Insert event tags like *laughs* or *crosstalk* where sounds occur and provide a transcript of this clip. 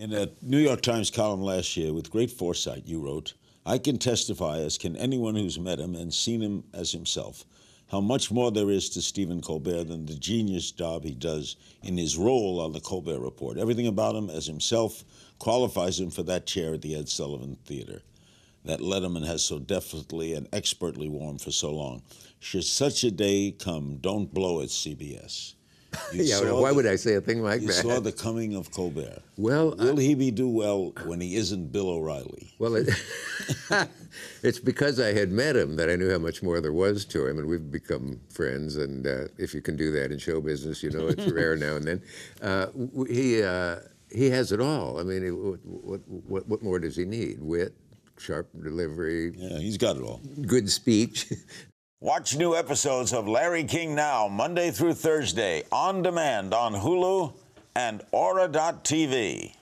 In a New York Times column last year, with great foresight, you wrote, I can testify, as can anyone who's met him and seen him as himself, how much more there is to Stephen Colbert than the genius job he does in his role on the Colbert Report. Everything about him as himself qualifies him for that chair at the Ed Sullivan Theater that Letterman has so deftly and expertly worn for so long. Should such a day come, don't blow it, CBS yeah, well, why the, would I say a thing like you that? You saw the coming of Colbert. Well, will I, he be do well when he isn't Bill O'Reilly? Well, it, *laughs* it's because I had met him that I knew how much more there was to him, and we've become friends. And uh, if you can do that in show business, you know it's rare now and then. Uh, he uh, he has it all. I mean, what, what what more does he need? Wit, sharp delivery. Yeah, he's got it all. Good speech, Watch new episodes of Larry King Now, Monday through Thursday, on demand on Hulu and Aura.tv.